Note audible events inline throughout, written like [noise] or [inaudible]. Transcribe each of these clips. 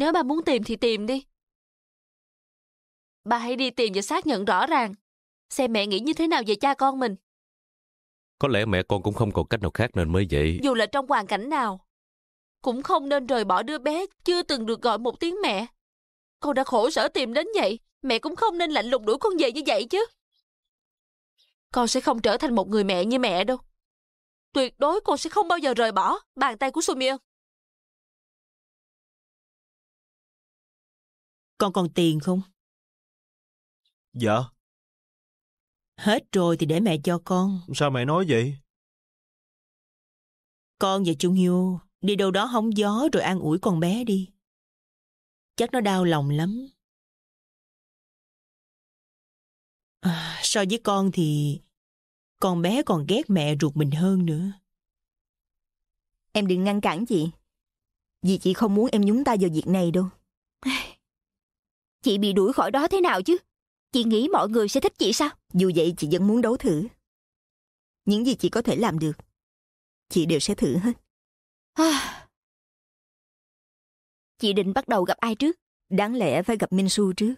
Nếu bà muốn tìm thì tìm đi. Bà hãy đi tìm và xác nhận rõ ràng. Xem mẹ nghĩ như thế nào về cha con mình. Có lẽ mẹ con cũng không còn cách nào khác nên mới vậy. Dù là trong hoàn cảnh nào, cũng không nên rời bỏ đứa bé chưa từng được gọi một tiếng mẹ. Con đã khổ sở tìm đến vậy, mẹ cũng không nên lạnh lùng đuổi con về như vậy chứ. Con sẽ không trở thành một người mẹ như mẹ đâu. Tuyệt đối con sẽ không bao giờ rời bỏ bàn tay của Sumia. Con còn tiền không? Dạ. Hết rồi thì để mẹ cho con. Sao mẹ nói vậy? Con và Trung Hiêu đi đâu đó hóng gió rồi an ủi con bé đi. Chắc nó đau lòng lắm. À, so với con thì con bé còn ghét mẹ ruột mình hơn nữa. Em đừng ngăn cản chị. Vì chị không muốn em nhúng tay vào việc này đâu. Chị bị đuổi khỏi đó thế nào chứ? Chị nghĩ mọi người sẽ thích chị sao? Dù vậy chị vẫn muốn đấu thử. Những gì chị có thể làm được, chị đều sẽ thử hết. À. Chị định bắt đầu gặp ai trước? Đáng lẽ phải gặp Minh Su trước.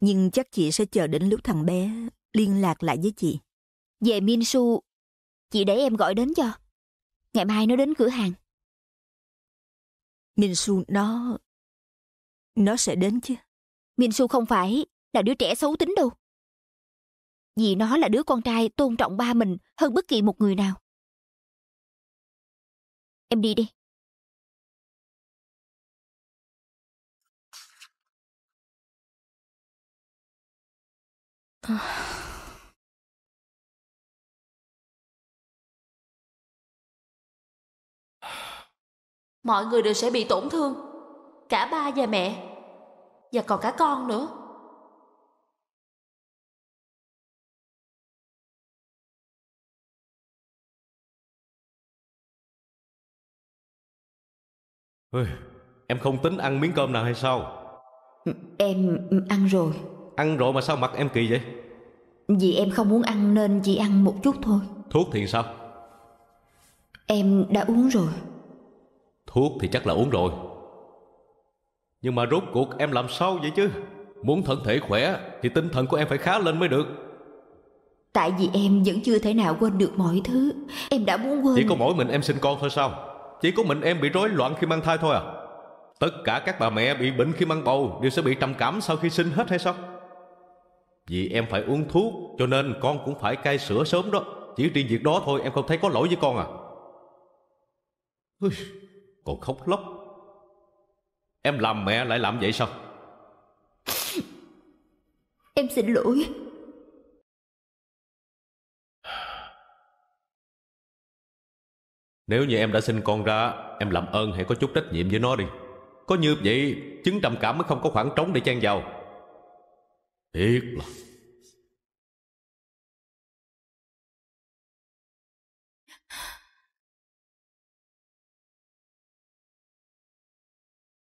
Nhưng chắc chị sẽ chờ đến lúc thằng bé liên lạc lại với chị. Về Minh Su, chị để em gọi đến cho. Ngày mai nó đến cửa hàng. Minh Su nó nó sẽ đến chứ. Minh Su không phải là đứa trẻ xấu tính đâu. Vì nó là đứa con trai tôn trọng ba mình hơn bất kỳ một người nào. Em đi đi. Mọi người đều sẽ bị tổn thương cả ba và mẹ và còn cả con nữa Ê, em không tính ăn miếng cơm nào hay sao Em ăn rồi Ăn rồi mà sao mặt em kỳ vậy Vì em không muốn ăn nên chỉ ăn một chút thôi Thuốc thì sao Em đã uống rồi Thuốc thì chắc là uống rồi nhưng mà rốt cuộc em làm sao vậy chứ Muốn thân thể khỏe Thì tinh thần của em phải khá lên mới được Tại vì em vẫn chưa thể nào quên được mọi thứ Em đã muốn quên Chỉ có mỗi mình em sinh con thôi sao Chỉ có mình em bị rối loạn khi mang thai thôi à Tất cả các bà mẹ bị bệnh khi mang bầu Đều sẽ bị trầm cảm sau khi sinh hết hay sao Vì em phải uống thuốc Cho nên con cũng phải cai sữa sớm đó Chỉ riêng việc đó thôi em không thấy có lỗi với con à Còn khóc lóc Em làm mẹ lại làm vậy sao Em xin lỗi Nếu như em đã sinh con ra Em làm ơn hãy có chút trách nhiệm với nó đi Có như vậy Chứng trầm cảm mới không có khoảng trống để chen vào Thiệt là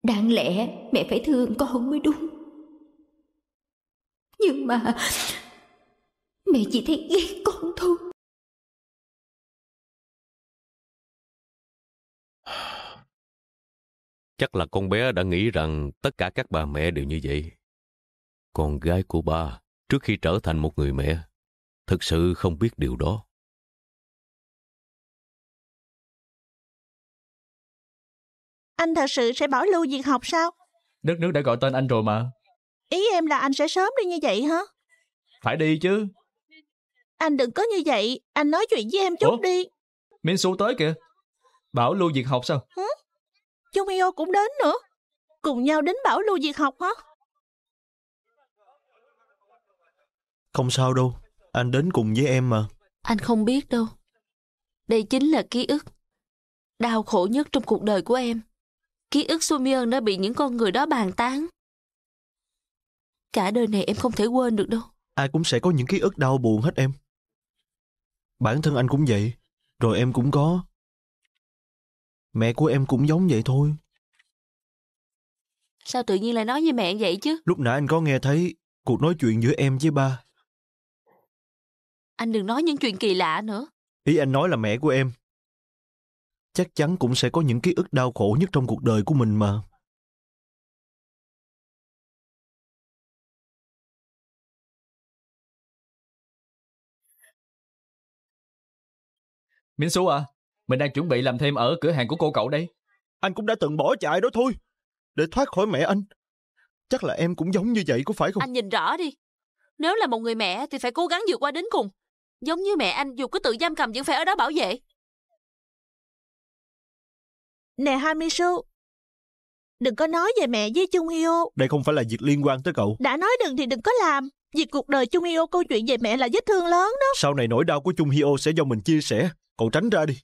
Đáng lẽ mẹ phải thương con mới đúng Nhưng mà Mẹ chỉ thấy ghét con thôi [sighs] Chắc là con bé đã nghĩ rằng tất cả các bà mẹ đều như vậy. Con gái của ba, trước khi trở thành một người mẹ, thực sự không biết điều đó. Anh thật sự sẽ bảo lưu việc học sao? Nước nước đã gọi tên anh rồi mà. Ý em là anh sẽ sớm đi như vậy hả? Phải đi chứ. Anh đừng có như vậy, anh nói chuyện với em chút Ủa? đi. Minh Su tới kìa. Bảo lưu việc học sao? Hử? Chung Hyo cũng đến nữa. Cùng nhau đến bảo lưu việc học hả? Không sao đâu, anh đến cùng với em mà. Anh không biết đâu. Đây chính là ký ức đau khổ nhất trong cuộc đời của em. Ký ức Sumion đã bị những con người đó bàn tán. Cả đời này em không thể quên được đâu. Ai cũng sẽ có những ký ức đau buồn hết em. Bản thân anh cũng vậy, rồi em cũng có. Mẹ của em cũng giống vậy thôi. Sao tự nhiên lại nói như mẹ vậy chứ? Lúc nãy anh có nghe thấy cuộc nói chuyện giữa em với ba. Anh đừng nói những chuyện kỳ lạ nữa. Ý anh nói là mẹ của em, chắc chắn cũng sẽ có những ký ức đau khổ nhất trong cuộc đời của mình mà. Minh Xu à, mình đang chuẩn bị làm thêm ở cửa hàng của cô cậu đây. Anh cũng đã từng bỏ chạy đó thôi, để thoát khỏi mẹ anh. Chắc là em cũng giống như vậy có phải không? Anh nhìn rõ đi. Nếu là một người mẹ thì phải cố gắng vượt qua đến cùng. Giống như mẹ anh dù có tự giam cầm vẫn phải ở đó bảo vệ. Nè Hamisu, đừng có nói về mẹ với Chung Hyo. Đây không phải là việc liên quan tới cậu. Đã nói đừng thì đừng có làm. Việc cuộc đời Chung Hyo câu chuyện về mẹ là vết thương lớn đó. Sau này nỗi đau của Chung Hyo sẽ do mình chia sẻ. Cậu tránh ra đi.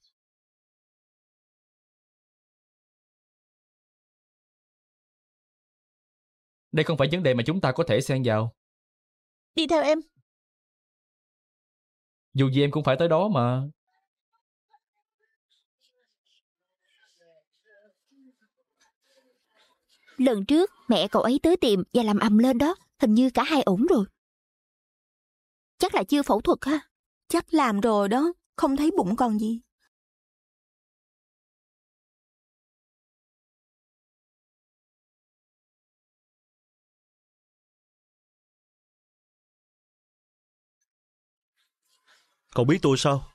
Đây không phải vấn đề mà chúng ta có thể xen vào. Đi theo em. Dù gì em cũng phải tới đó mà. lần trước mẹ cậu ấy tới tiệm và làm ầm lên đó hình như cả hai ổn rồi chắc là chưa phẫu thuật ha chắc làm rồi đó không thấy bụng còn gì cậu biết tôi sao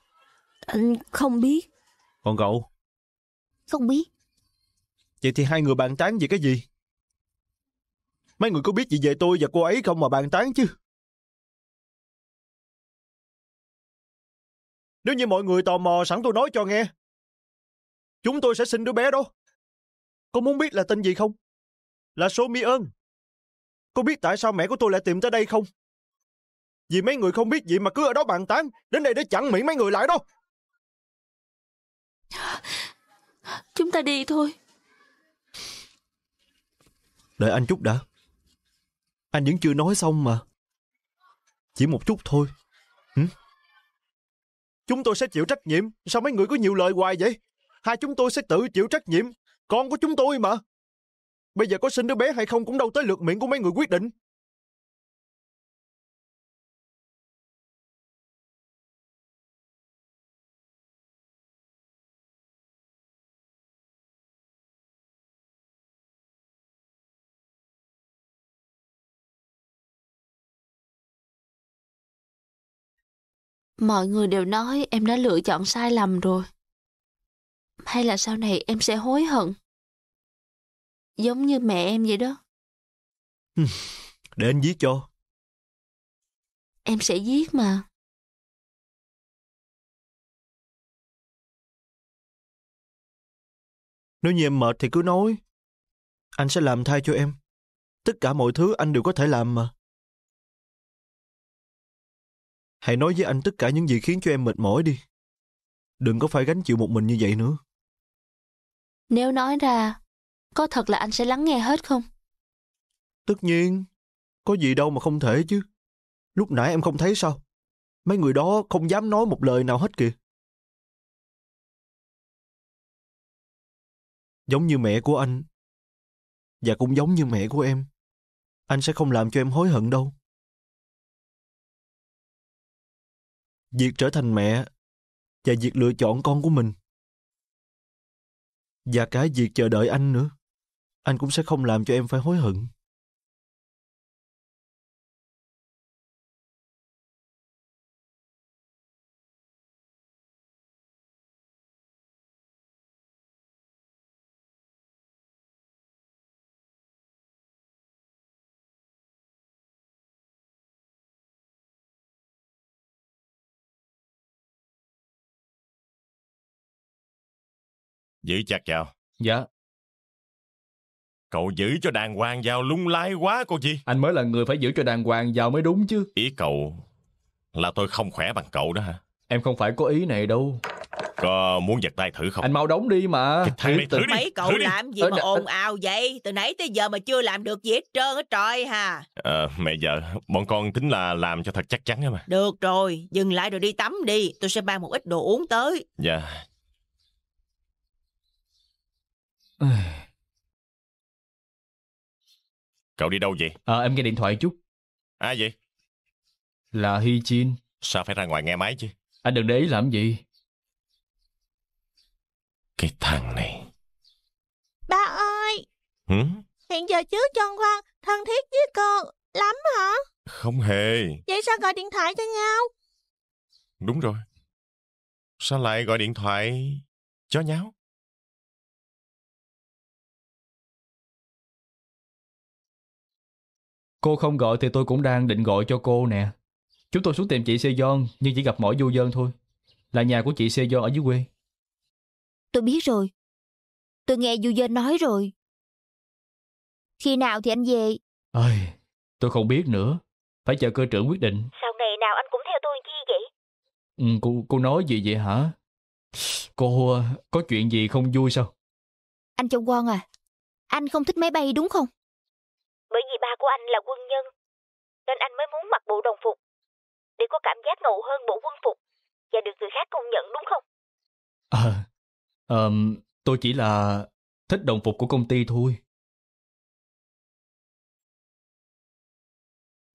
anh ừ, không biết còn cậu không biết vậy thì hai người bàn tán về cái gì Mấy người có biết gì về tôi và cô ấy không mà bàn tán chứ? Nếu như mọi người tò mò sẵn tôi nói cho nghe. Chúng tôi sẽ xin đứa bé đó. Cô muốn biết là tên gì không? Là số mi ơn. Cô biết tại sao mẹ của tôi lại tìm tới đây không? Vì mấy người không biết gì mà cứ ở đó bàn tán, đến đây để chặn miệng mấy người lại đó. Chúng ta đi thôi. Đợi anh chút đã. Anh vẫn chưa nói xong mà. Chỉ một chút thôi. Hử? Chúng tôi sẽ chịu trách nhiệm. Sao mấy người có nhiều lời hoài vậy? Hai chúng tôi sẽ tự chịu trách nhiệm. Con của chúng tôi mà. Bây giờ có sinh đứa bé hay không cũng đâu tới lượt miệng của mấy người quyết định. Mọi người đều nói em đã lựa chọn sai lầm rồi. Hay là sau này em sẽ hối hận? Giống như mẹ em vậy đó. [laughs] Để anh viết cho. Em sẽ viết mà. Nếu như em mệt thì cứ nói. Anh sẽ làm thay cho em. Tất cả mọi thứ anh đều có thể làm mà. Hãy nói với anh tất cả những gì khiến cho em mệt mỏi đi. Đừng có phải gánh chịu một mình như vậy nữa. Nếu nói ra, có thật là anh sẽ lắng nghe hết không? Tất nhiên, có gì đâu mà không thể chứ. Lúc nãy em không thấy sao? Mấy người đó không dám nói một lời nào hết kìa. Giống như mẹ của anh. Và cũng giống như mẹ của em. Anh sẽ không làm cho em hối hận đâu. việc trở thành mẹ và việc lựa chọn con của mình và cả việc chờ đợi anh nữa anh cũng sẽ không làm cho em phải hối hận Giữ chặt vào. Dạ. Cậu giữ cho đàng hoàng vào lung lái quá cô gì? Anh mới là người phải giữ cho đàng hoàng vào mới đúng chứ. Ý cậu là tôi không khỏe bằng cậu đó hả? Em không phải có ý này đâu. Có muốn giật tay thử không? Anh mau đóng đi mà. thử, đi. thử đi. Mấy cậu thử đi. làm gì ờ, mà ồn ào vậy? Từ nãy tới giờ mà chưa làm được gì hết trơn hết trời hà. À, ờ, mẹ vợ, bọn con tính là làm cho thật chắc chắn mà. Được rồi, dừng lại rồi đi tắm đi. Tôi sẽ mang một ít đồ uống tới. Dạ, [sighs] Cậu đi đâu vậy? À, em nghe điện thoại chút. Ai vậy? Là Hi Chin. Sao phải ra ngoài nghe máy chứ? Anh đừng để ý làm gì. Cái thằng này. Ba ơi! Hử? Hiện giờ chú John Quang thân thiết với cô lắm hả? Không hề. Vậy sao gọi điện thoại cho nhau? Đúng rồi. Sao lại gọi điện thoại cho nhau? Cô không gọi thì tôi cũng đang định gọi cho cô nè. Chúng tôi xuống tìm chị Sejong nhưng chỉ gặp mỗi du dân thôi. Là nhà của chị Sejong ở dưới quê. Tôi biết rồi. Tôi nghe du dân nói rồi. Khi nào thì anh về? Ơi, tôi không biết nữa. Phải chờ cơ trưởng quyết định. Sao ngày nào anh cũng theo tôi chi vậy? Ừ, cô, cô nói gì vậy hả? Cô ờ, có chuyện gì không vui sao? Anh chồng Won à, anh không thích máy bay đúng không? Bởi vì ba của anh là quân nhân, nên anh mới muốn mặc bộ đồng phục, để có cảm giác ngầu hơn bộ quân phục và được người khác công nhận đúng không? Ờ, à, um, tôi chỉ là thích đồng phục của công ty thôi.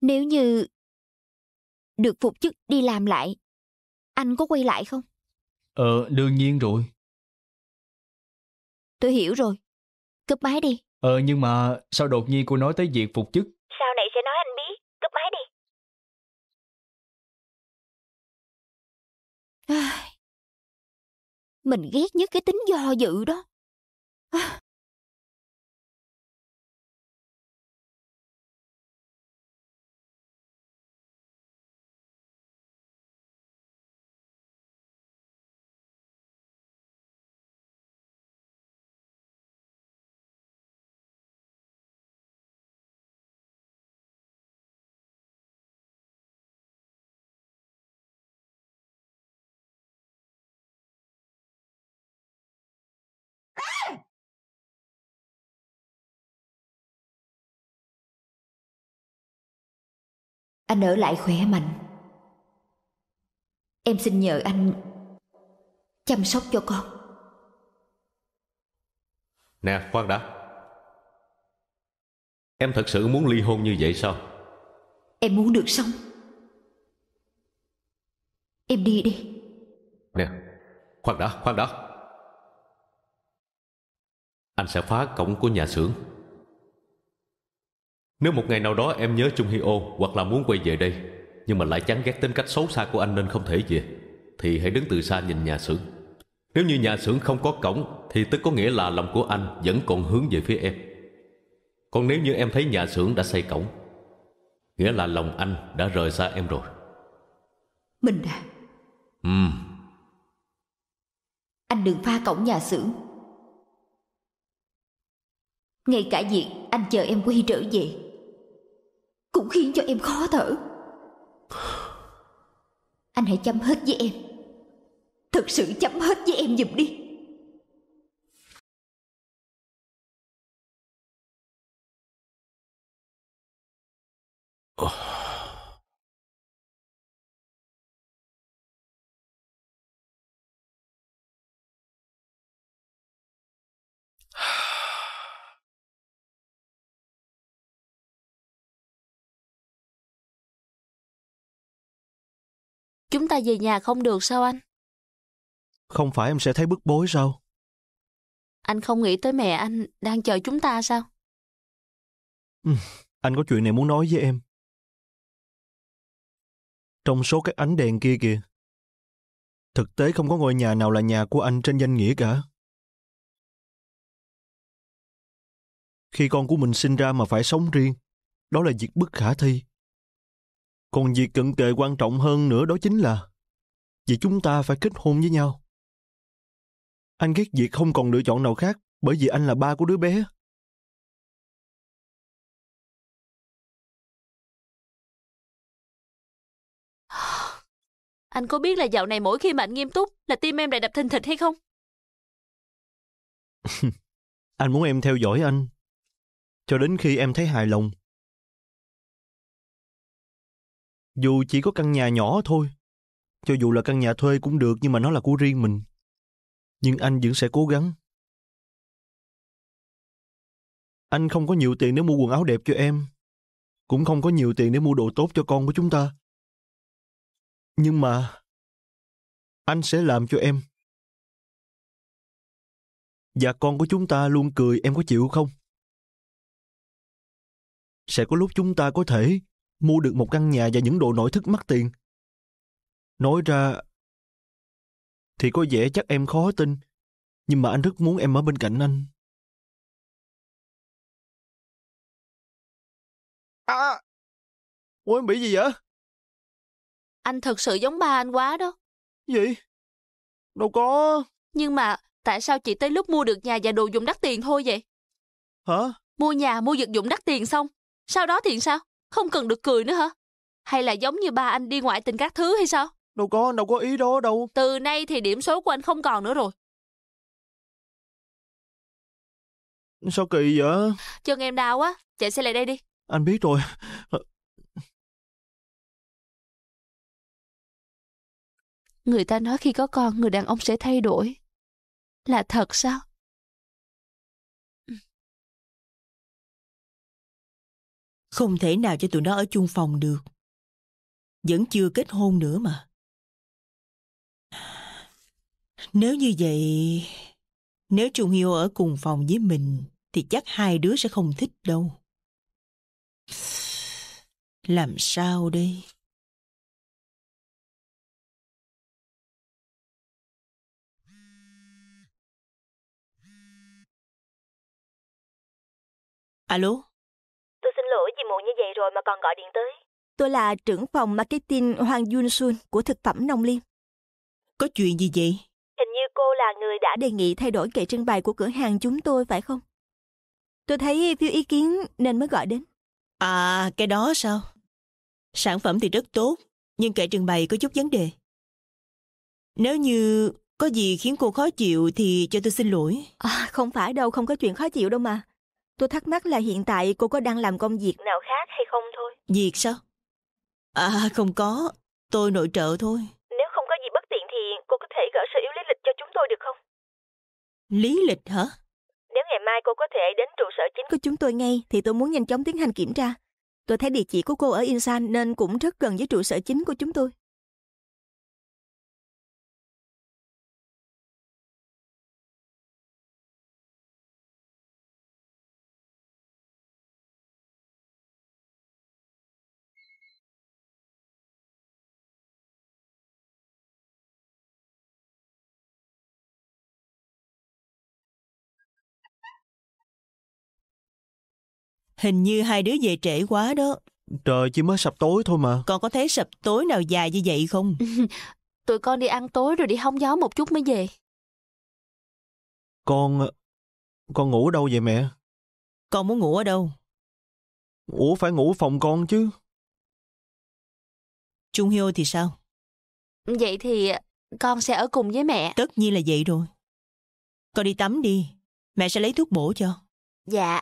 Nếu như được phục chức đi làm lại, anh có quay lại không? Ờ, đương nhiên rồi. Tôi hiểu rồi. cấp máy đi. Ờ nhưng mà sao đột nhiên cô nói tới việc phục chức? Sau này sẽ nói anh biết, cúp máy đi. Mình ghét nhất cái tính do dự đó. anh ở lại khỏe mạnh em xin nhờ anh chăm sóc cho con nè khoan đã em thật sự muốn ly hôn như vậy sao em muốn được sống em đi đi nè khoan đã khoan đã anh sẽ phá cổng của nhà xưởng nếu một ngày nào đó em nhớ Chung Hi ô hoặc là muốn quay về đây nhưng mà lại chán ghét tính cách xấu xa của anh nên không thể về thì hãy đứng từ xa nhìn nhà xưởng. Nếu như nhà xưởng không có cổng thì tức có nghĩa là lòng của anh vẫn còn hướng về phía em. Còn nếu như em thấy nhà xưởng đã xây cổng nghĩa là lòng anh đã rời xa em rồi. Mình à? Ừ. Anh đừng pha cổng nhà xưởng ngay cả việc anh chờ em quay trở về cũng khiến cho em khó thở anh hãy chăm hết với em thật sự chăm hết với em giùm đi Chúng ta về nhà không được sao anh? Không phải em sẽ thấy bức bối sao? Anh không nghĩ tới mẹ anh đang chờ chúng ta sao? Ừ, anh có chuyện này muốn nói với em. Trong số các ánh đèn kia kìa, thực tế không có ngôi nhà nào là nhà của anh trên danh nghĩa cả. Khi con của mình sinh ra mà phải sống riêng, đó là việc bất khả thi. Còn việc cận kề quan trọng hơn nữa đó chính là vì chúng ta phải kết hôn với nhau. Anh ghét việc không còn lựa chọn nào khác bởi vì anh là ba của đứa bé. [sighs] Anh có biết là dạo này mỗi khi mà anh nghiêm túc là tim em lại đập thình thịch hay không? [laughs] anh muốn em theo dõi anh. Cho đến khi em thấy hài lòng Dù chỉ có căn nhà nhỏ thôi, cho dù là căn nhà thuê cũng được nhưng mà nó là của riêng mình. Nhưng anh vẫn sẽ cố gắng. Anh không có nhiều tiền để mua quần áo đẹp cho em, cũng không có nhiều tiền để mua đồ tốt cho con của chúng ta. Nhưng mà anh sẽ làm cho em. Và con của chúng ta luôn cười em có chịu không? Sẽ có lúc chúng ta có thể mua được một căn nhà và những đồ nội thất mắc tiền. Nói ra thì có vẻ chắc em khó tin, nhưng mà anh rất muốn em ở bên cạnh anh. À, à. ủa em bị gì vậy? Anh thật sự giống ba anh quá đó. Gì? Đâu có. Nhưng mà tại sao chỉ tới lúc mua được nhà và đồ dùng đắt tiền thôi vậy? Hả? Mua nhà, mua vật dụng đắt tiền xong. Sau đó thì sao? Không cần được cười nữa hả? Hay là giống như ba anh đi ngoại tình các thứ hay sao? Đâu có, đâu có ý đó đâu. Từ nay thì điểm số của anh không còn nữa rồi. Sao kỳ vậy? Chân em đau quá, chạy xe lại đây đi. Anh biết rồi. Người ta nói khi có con người đàn ông sẽ thay đổi. Là thật sao? Không thể nào cho tụi nó ở chung phòng được. Vẫn chưa kết hôn nữa mà. Nếu như vậy, nếu Trung Hiêu ở cùng phòng với mình thì chắc hai đứa sẽ không thích đâu. Làm sao đây? Alo? lỗi gì muộn như vậy rồi mà còn gọi điện tới. Tôi là trưởng phòng marketing Hoàng Yun Sun của thực phẩm Nông Liên. Có chuyện gì vậy? Hình như cô là người đã đề nghị thay đổi kệ trưng bày của cửa hàng chúng tôi phải không? Tôi thấy phiêu ý kiến nên mới gọi đến. À, cái đó sao? Sản phẩm thì rất tốt, nhưng kệ trưng bày có chút vấn đề. Nếu như có gì khiến cô khó chịu thì cho tôi xin lỗi. À, không phải đâu, không có chuyện khó chịu đâu mà. Tôi thắc mắc là hiện tại cô có đang làm công việc nào khác hay không thôi. Việc sao? À không có, tôi nội trợ thôi. Nếu không có gì bất tiện thì cô có thể gửi sơ yếu lý lịch cho chúng tôi được không? Lý lịch hả? Nếu ngày mai cô có thể đến trụ sở chính của chúng tôi ngay thì tôi muốn nhanh chóng tiến hành kiểm tra. Tôi thấy địa chỉ của cô ở Insan nên cũng rất gần với trụ sở chính của chúng tôi. Hình như hai đứa về trễ quá đó. Trời, chỉ mới sập tối thôi mà. Con có thấy sập tối nào dài như vậy không? [laughs] Tụi con đi ăn tối rồi đi hóng gió một chút mới về. Con... Con ngủ ở đâu vậy mẹ? Con muốn ngủ ở đâu? Ủa phải ngủ phòng con chứ. Trung Hiêu thì sao? Vậy thì con sẽ ở cùng với mẹ. Tất nhiên là vậy rồi. Con đi tắm đi, mẹ sẽ lấy thuốc bổ cho. Dạ.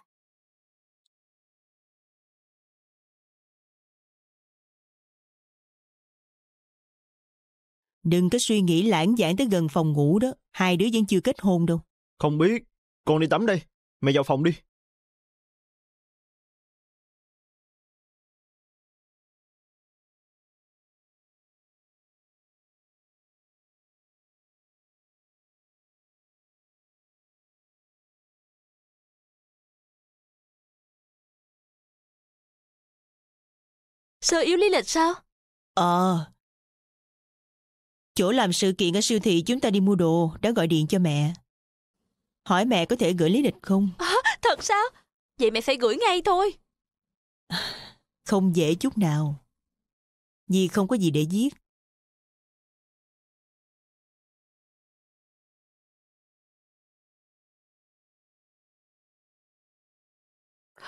Đừng có suy nghĩ lãng giảng tới gần phòng ngủ đó. Hai đứa vẫn chưa kết hôn đâu. Không biết. Con đi tắm đây. Mẹ vào phòng đi. Sơ yếu lý lịch sao? Ờ, Chỗ làm sự kiện ở siêu thị chúng ta đi mua đồ đã gọi điện cho mẹ. Hỏi mẹ có thể gửi lý lịch không? À, thật sao? Vậy mẹ phải gửi ngay thôi. [sighs] Không dễ chút nào. Vì không có gì để viết [gasps]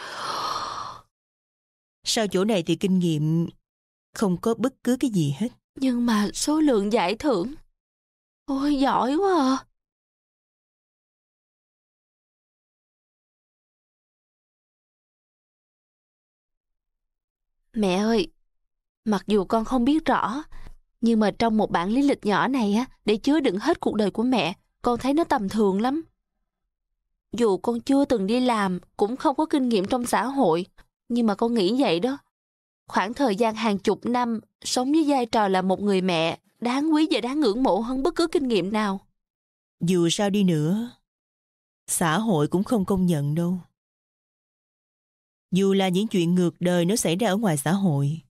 Sau chỗ này thì kinh nghiệm không có bất cứ cái gì hết. Nhưng mà số lượng giải thưởng... Ôi giỏi quá à. Mẹ ơi, mặc dù con không biết rõ, nhưng mà trong một bản lý lịch nhỏ này á, để chứa đựng hết cuộc đời của mẹ, con thấy nó tầm thường lắm. Dù con chưa từng đi làm, cũng không có kinh nghiệm trong xã hội, nhưng mà con nghĩ vậy đó, Khoảng thời gian hàng chục năm, sống với vai trò là một người mẹ, đáng quý và đáng ngưỡng mộ hơn bất cứ kinh nghiệm nào. Dù sao đi nữa, xã hội cũng không công nhận đâu. Dù là những chuyện ngược đời nó xảy ra ở ngoài xã hội,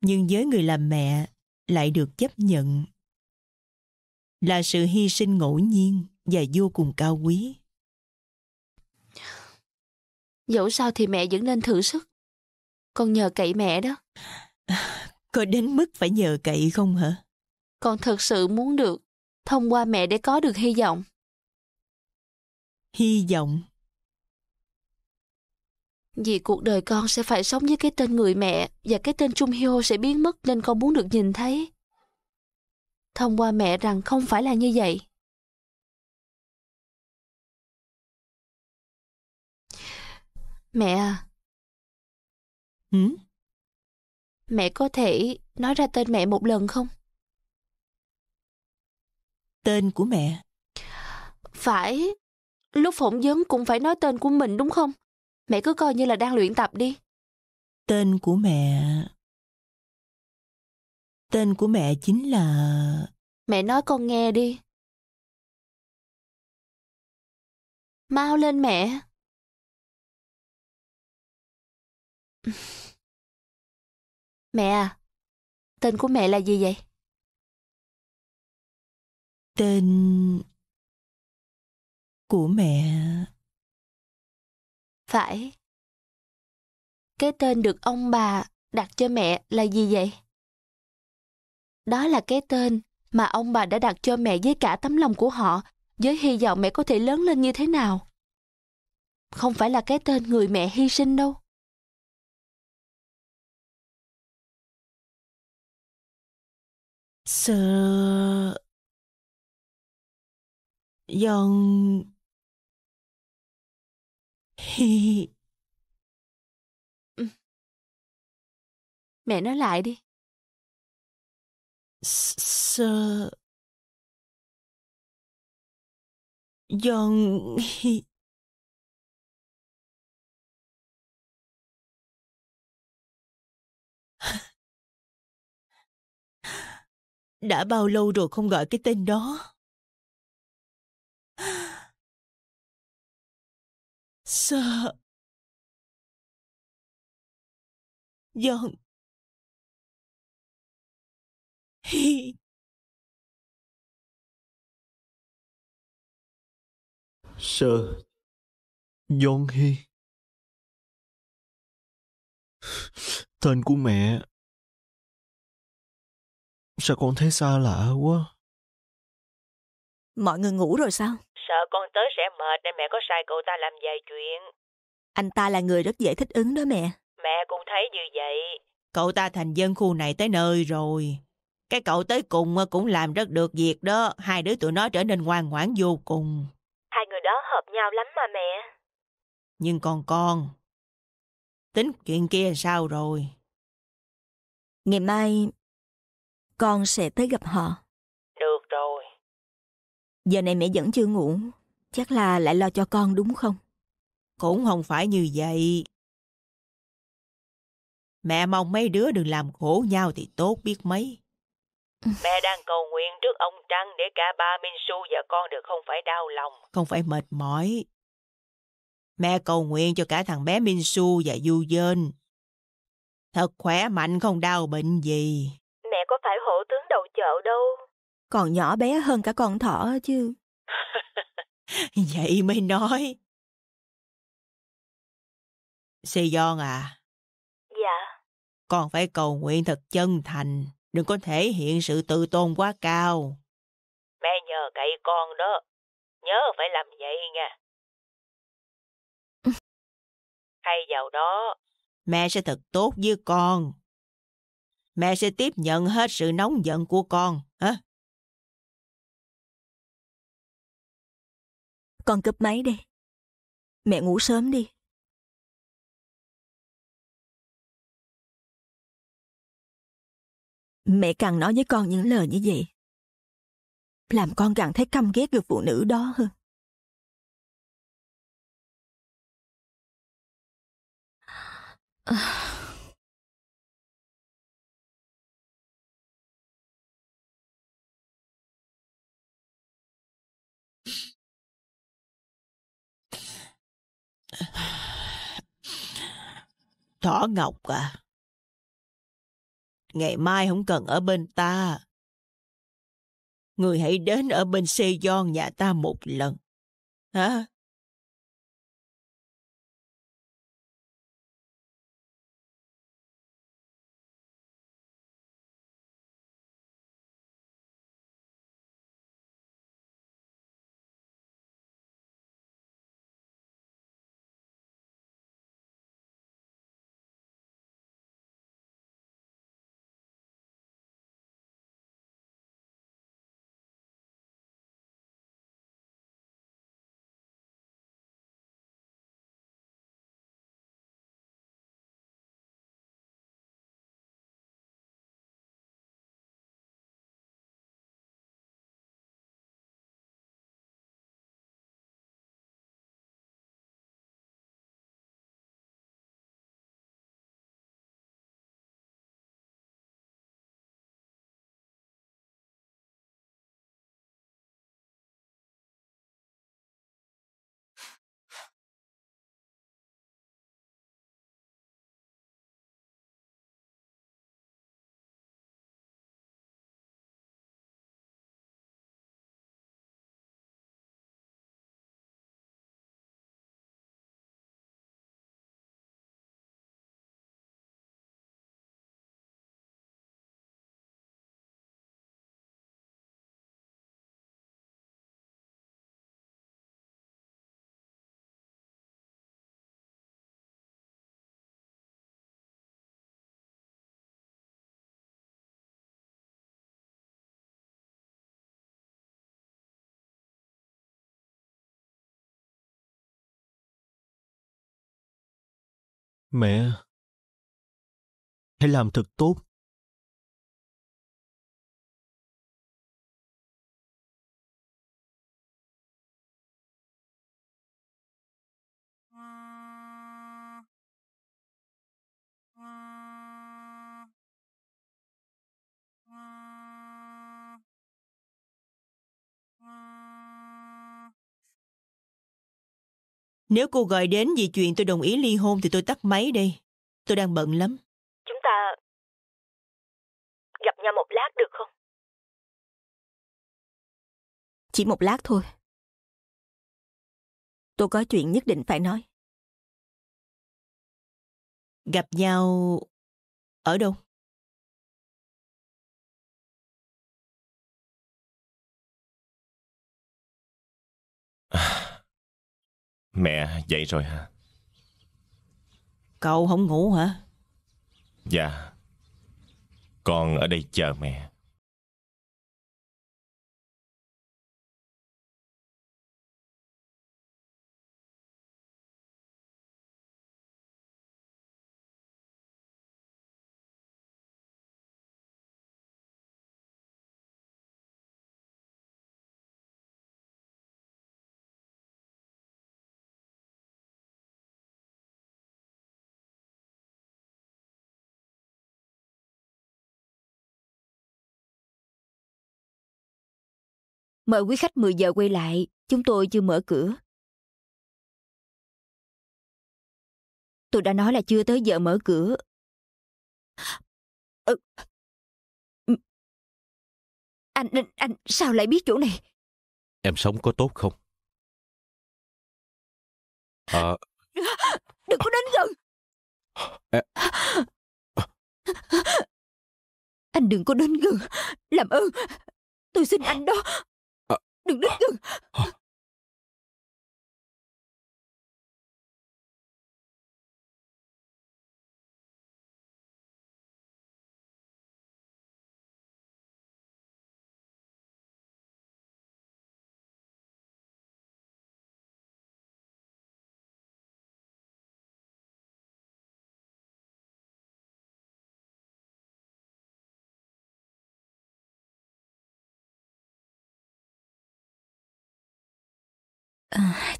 nhưng với người làm mẹ lại được chấp nhận. Là sự hy sinh ngẫu nhiên và vô cùng cao quý. Dẫu sao thì mẹ vẫn nên thử sức. Con nhờ cậy mẹ đó. [sighs] Có đến mức phải nhờ cậy không hả? Con thật sự muốn được, thông qua mẹ để có được hy vọng. Hy vọng? Vì cuộc đời con sẽ phải sống với cái tên người mẹ và cái tên Trung Hyo sẽ biến mất nên con muốn được nhìn thấy. Thông qua mẹ rằng không phải là như vậy. Mẹ à, Hử? Mẹ có thể nói ra tên mẹ một lần không? Tên của mẹ? Phải. Lúc phỏng vấn cũng phải nói tên của mình đúng không? Mẹ cứ coi như là đang luyện tập đi. Tên của mẹ... Tên của mẹ chính là... Mẹ nói con nghe đi. Mau lên mẹ. Mẹ à, tên của mẹ là gì vậy? Tên của mẹ... Phải. Cái tên được ông bà đặt cho mẹ là gì vậy? Đó là cái tên mà ông bà đã đặt cho mẹ với cả tấm lòng của họ, với hy vọng mẹ có thể lớn lên như thế nào. Không phải là cái tên người mẹ hy sinh đâu. sợ giận hi [laughs] mẹ nói lại đi sợ giận hi [laughs] Đã bao lâu rồi không gọi cái tên đó? Sợ. Giòn. Hi. Sợ. Giòn Hi. Tên của mẹ Sao con thấy xa lạ quá? Mọi người ngủ rồi sao? Sợ con tới sẽ mệt nên mẹ có sai cậu ta làm vài chuyện. Anh ta là người rất dễ thích ứng đó mẹ. Mẹ cũng thấy như vậy. Cậu ta thành dân khu này tới nơi rồi. Cái cậu tới cùng cũng làm rất được việc đó. Hai đứa tụi nó trở nên ngoan ngoãn vô cùng. Hai người đó hợp nhau lắm mà mẹ. Nhưng còn con, tính chuyện kia sao rồi? Ngày mai con sẽ tới gặp họ. Được rồi. Giờ này mẹ vẫn chưa ngủ, chắc là lại lo cho con đúng không? Cũng không phải như vậy. Mẹ mong mấy đứa đừng làm khổ nhau thì tốt biết mấy. Mẹ đang cầu nguyện trước ông Trăng để cả ba Minsu và con được không phải đau lòng. Không phải mệt mỏi. Mẹ cầu nguyện cho cả thằng bé Minsu và Du Dên. Thật khỏe mạnh không đau bệnh gì có phải hổ tướng đầu chợ đâu. Còn nhỏ bé hơn cả con thỏ chứ. [laughs] Vậy mới nói. Seyon à. Dạ. Con phải cầu nguyện thật chân thành, đừng có thể hiện sự tự tôn quá cao. Mẹ nhờ cậy con đó, nhớ phải làm vậy nha. [laughs] Hay vào đó, mẹ sẽ thật tốt với con mẹ sẽ tiếp nhận hết sự nóng giận của con. Hả? Con cướp máy đi. Mẹ ngủ sớm đi. Mẹ càng nói với con những lời như vậy. Làm con càng thấy căm ghét người phụ nữ đó hơn. À... [sighs] Thỏ Ngọc à, ngày mai không cần ở bên ta. Người hãy đến ở bên Sê Gion nhà ta một lần. Hả? Mẹ, hãy làm thật tốt. Nếu cô gọi đến vì chuyện tôi đồng ý ly hôn thì tôi tắt máy đây. Tôi đang bận lắm. Chúng ta gặp nhau một lát được không? Chỉ một lát thôi. Tôi có chuyện nhất định phải nói. Gặp nhau ở đâu? Mẹ dậy rồi hả? Cậu không ngủ hả? Dạ. Con ở đây chờ mẹ. Mời quý khách 10 giờ quay lại, chúng tôi chưa mở cửa. Tôi đã nói là chưa tới giờ mở cửa. Ừ. ừ. Anh, anh, anh sao lại biết chỗ này? Em sống có tốt không? À... Đừng có đến gần! À... Anh đừng có đến gần! Làm ơn! Tôi xin anh đó! Đừng đích đừng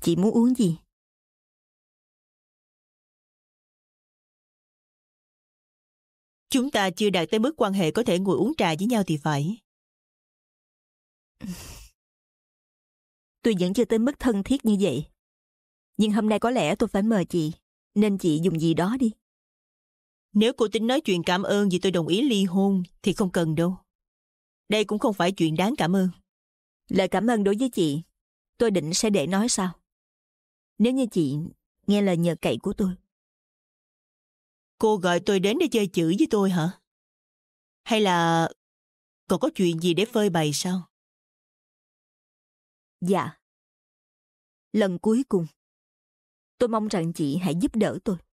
chị muốn uống gì? Chúng ta chưa đạt tới mức quan hệ có thể ngồi uống trà với nhau thì phải. Tôi vẫn chưa tới mức thân thiết như vậy. Nhưng hôm nay có lẽ tôi phải mời chị, nên chị dùng gì đó đi. Nếu cô tính nói chuyện cảm ơn vì tôi đồng ý ly hôn thì không cần đâu. Đây cũng không phải chuyện đáng cảm ơn. Lời cảm ơn đối với chị, tôi định sẽ để nói sau nếu như chị nghe lời nhờ cậy của tôi. Cô gọi tôi đến để chơi chữ với tôi hả? Hay là còn có chuyện gì để phơi bày sao? Dạ. Lần cuối cùng, tôi mong rằng chị hãy giúp đỡ tôi.